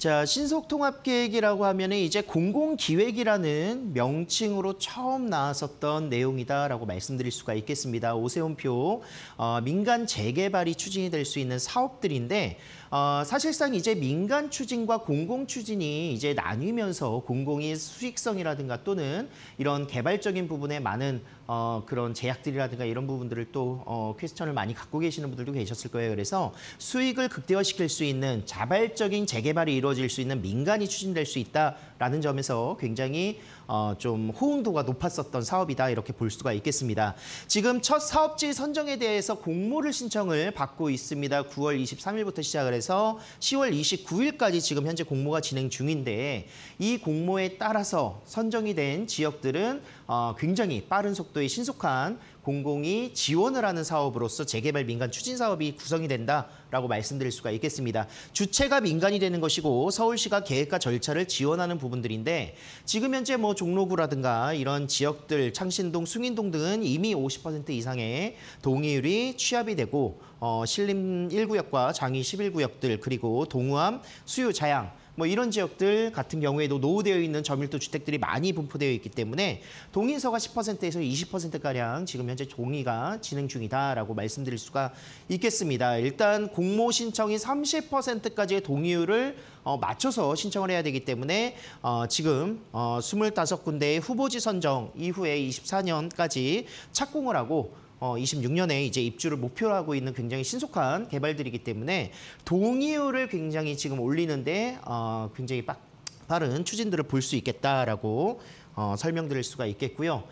자, 신속통합계획이라고 하면 이제 공공기획이라는 명칭으로 처음 나왔었던 내용이다라고 말씀드릴 수가 있겠습니다. 오세훈표 어, 민간 재개발이 추진이 될 수 있는 사업들인데 어, 사실상 이제 민간 추진과 공공 추진이 이제 나뉘면서 공공의 수익성이라든가 또는 이런 개발적인 부분에 많은 어, 그런 제약들이라든가 이런 부분들을 또 어, 퀘스천을 많이 갖고 계시는 분들도 계셨을 거예요. 그래서 수익을 극대화시킬 수 있는 자발적인 재개발이 이루 어 이루어질 수 있는 민간이 추진될 수 있다라는 점에서 굉장히 어, 좀 호응도가 높았었던 사업이다 이렇게 볼 수가 있겠습니다. 지금 첫 사업지 선정에 대해서 공모를 신청을 받고 있습니다. 9월 23일부터 시작을 해서 10월 29일까지 지금 현재 공모가 진행 중인데 이 공모에 따라서 선정이 된 지역들은 어, 굉장히 빠른 속도의 신속한 공공이 지원을 하는 사업으로서 재개발 민간 추진 사업이 구성이 된다라고 말씀드릴 수가 있겠습니다. 주체가 민간이 되는 것이고 서울시가 계획과 절차를 지원하는 부분들인데 지금 현재 뭐 종로구라든가 이런 지역들 창신동, 숭인동 등은 이미 50% 이상의 동의율이 취합이 되고 어, 신림 1구역과 장이 11구역들 그리고 동우암, 수유, 자양 뭐 이런 지역들 같은 경우에도 노후되어 있는 저밀도 주택들이 많이 분포되어 있기 때문에 동인서가 10%에서 20%가량 지금 현재 동의가 진행 중이다라고 말씀드릴 수가 있겠습니다. 일단 공모 신청이 30%까지의 동의율을 어, 맞춰서 신청을 해야 되기 때문에 어, 지금 어, 25군데의 후보지 선정 이후에 24년까지 착공을 하고 어, 26년에 이제 입주를 목표로 하고 있는 굉장히 신속한 개발들이기 때문에 동의율을 굉장히 지금 올리는데 어, 굉장히 빡, 빠른 추진들을 볼 수 있겠다라고 어, 설명드릴 수가 있겠고요.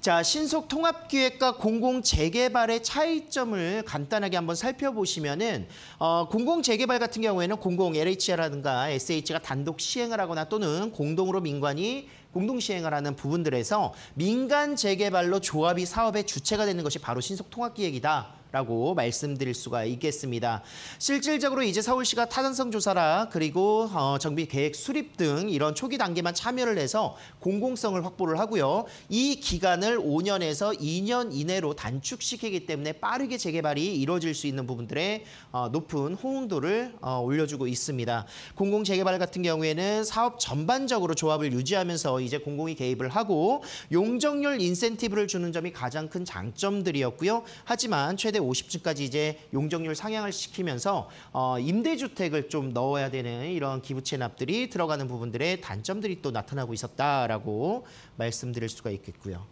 자, 신속 통합 기획과 공공 재개발의 차이점을 간단하게 한번 살펴보시면은 어, 공공 재개발 같은 경우에는 공공 LH라든가 SH가 단독 시행을 하거나 또는 공동으로 민관이 공동 시행을 하는 부분들에서 민간 재개발로 조합이 사업의 주체가 되는 것이 바로 신속통합기획이다. 라고 말씀드릴 수가 있겠습니다. 실질적으로 이제 서울시가 타산성 조사라 그리고 어, 정비 계획 수립 등 이런 초기 단계만 참여를 해서 공공성을 확보를 하고요. 이 기간을 5년에서 2년 이내로 단축시키기 때문에 빠르게 재개발이 이루어질 수 있는 부분들의 어, 높은 호응도를 어, 올려주고 있습니다. 공공 재개발 같은 경우에는 사업 전반적으로 조합을 유지하면서 이제 공공이 개입을 하고 용적률 인센티브를 주는 점이 가장 큰 장점들이었고요. 하지만 최대 최대 5 0층까지 이제 용적률 상향을 시키면서 어, 임대주택을 좀 넣어야 되는 이런 기부채납들이 들어가는 부분들의 단점들이 또 나타나고 있었다라고 말씀드릴 수가 있겠고요.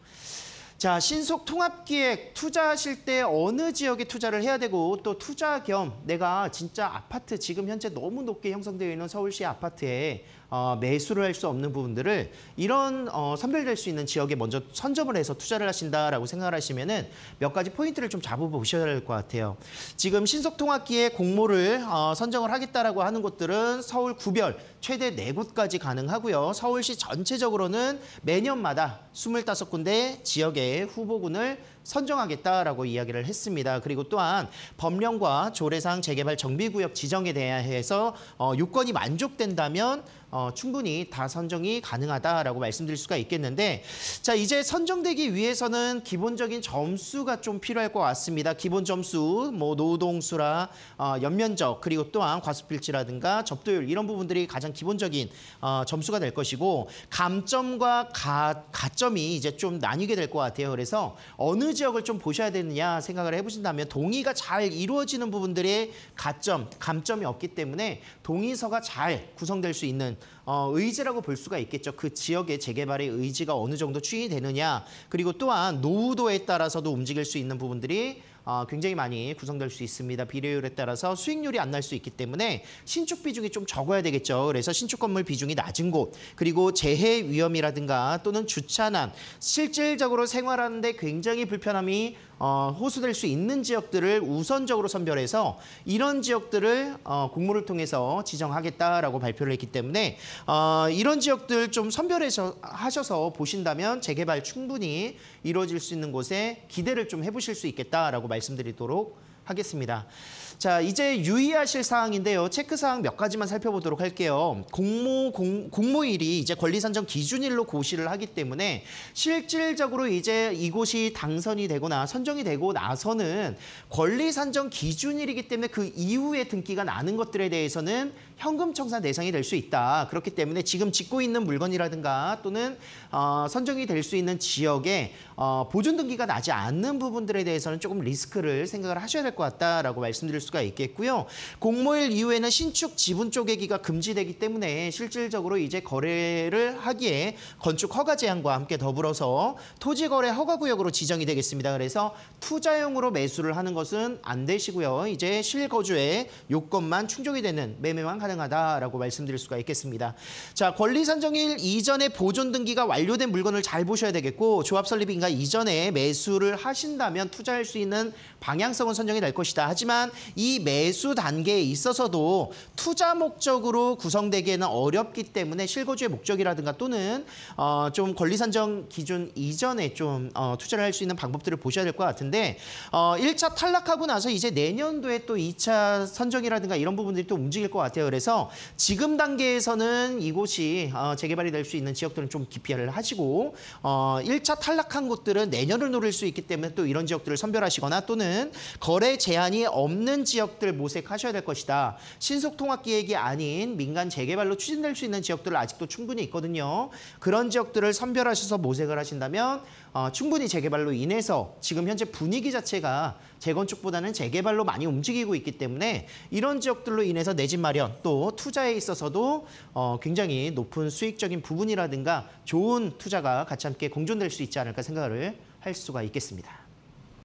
자, 신속 통합 기획 투자하실 때 어느 지역에 투자를 해야 되고 또 투자 겸 내가 진짜 아파트 지금 현재 너무 높게 형성되어 있는 서울시 아파트에 어, 매수를 할 수 없는 부분들을 이런 어, 선별될 수 있는 지역에 먼저 선점을 해서 투자를 하신다라고 생각을 하시면은 몇 가지 포인트를 좀 잡아보셔야 할 것 같아요. 지금 신속통합기에 공모를 어, 선정을 하겠다라고 하는 곳들은 서울 구별 최대 4곳까지 가능하고요. 서울시 전체적으로는 매년마다 25군데 지역의 후보군을 선정하겠다라고 이야기를 했습니다. 그리고 또한 법령과 조례상 재개발 정비구역 지정에 대해서 어, 요건이 만족된다면 어, 충분히 다 선정이 가능하다라고 말씀드릴 수가 있겠는데 자 이제 선정되기 위해서는 기본적인 점수가 좀 필요할 것 같습니다. 기본 점수, 뭐 노동수라 어, 연면적 그리고 또한 과수필지라든가 접도율 이런 부분들이 가장 기본적인 어, 점수가 될 것이고 감점과 가, 가점이 이제 좀 나뉘게 될 것 같아요. 그래서 어느 지역을 좀 보셔야 되느냐 생각을 해보신다면 동의가 잘 이루어지는 부분들의 가점, 감점이 없기 때문에 동의서가 잘 구성될 수 있는 어, 의지라고 볼 수가 있겠죠. 그 지역의 재개발의 의지가 어느 정도 추인이 되느냐 그리고 또한 노후도에 따라서도 움직일 수 있는 부분들이 어, 굉장히 많이 구성될 수 있습니다. 비례율에 따라서 수익률이 안 날 수 있기 때문에 신축 비중이 좀 적어야 되겠죠. 그래서 신축 건물 비중이 낮은 곳 그리고 재해 위험이라든가 또는 주차난 실질적으로 생활하는데 굉장히 불편함이 어, 호수될 수 있는 지역들을 우선적으로 선별해서 이런 지역들을 어, 공모를 통해서 지정하겠다라고 발표를 했기 때문에 어, 이런 지역들 좀 선별해서 하셔서 보신다면 재개발 충분히 이루어질 수 있는 곳에 기대를 좀 해보실 수 있겠다라고 말씀드리도록 하겠습니다. 자, 이제 유의하실 사항인데요. 체크 사항 몇 가지만 살펴보도록 할게요. 공모 공, 공모일이 이제 권리 산정 기준일로 고시를 하기 때문에 실질적으로 이제 이곳이 당선이 되거나 선정이 되고 나서는 권리 산정 기준일이기 때문에 그 이후에 등기가 나는 것들에 대해서는 현금 청산 대상이 될 수 있다. 그렇기 때문에 지금 짓고 있는 물건이라든가 또는 어, 선정이 될 수 있는 지역에 어, 보존 등기가 나지 않는 부분들에 대해서는 조금 리스크를 생각을 하셔야 될 것 같다라고 말씀드릴 수가 있겠고요. 공모일 이후에는 신축 지분 쪼개기가 금지되기 때문에 실질적으로 이제 거래를 하기에 건축 허가 제한과 함께 더불어서 토지 거래 허가 구역으로 지정이 되겠습니다. 그래서 투자용으로 매수를 하는 것은 안 되시고요. 이제 실거주의 요건만 충족이 되는 매매만 가능하다라고 말씀드릴 수가 있겠습니다. 자, 권리 산정일 이전에 보존 등기가 완료된 물건을 잘 보셔야 되겠고 조합 설립인가 이전에 매수를 하신다면 투자할 수 있는 방향성은 선정이 될 것이다. 하지만 이 매수 단계에 있어서도 투자 목적으로 구성되기에는 어렵기 때문에 실거주의 목적이라든가 또는 어, 좀 권리 산정 기준 이전에 좀 어, 투자를 할 수 있는 방법들을 보셔야 될 것 같은데 어, 1차 탈락하고 나서 이제 내년도에 또 2차 선정이라든가 이런 부분들이 또 움직일 것 같아요. 그래서 지금 단계에서는 이곳이 어, 재개발이 될 수 있는 지역들은 좀 기피를 하시고 어, 1차 탈락한 곳들은 내년을 노릴 수 있기 때문에 또 이런 지역들을 선별하시거나 또는 거래 제한이 없는 지역들 모색하셔야 될 것이다. 신속통합기획이 아닌 민간 재개발로 추진될 수 있는 지역들을 아직도 충분히 있거든요. 그런 지역들을 선별하셔서 모색을 하신다면 어, 충분히 재개발로 인해서 지금 현재 분위기 자체가 재건축보다는 재개발로 많이 움직이고 있기 때문에 이런 지역들로 인해서 내 집 마련 또 투자에 있어서도 어, 굉장히 높은 수익적인 부분이라든가 좋은 투자가 같이 함께 공존될 수 있지 않을까 생각을 할 수가 있겠습니다.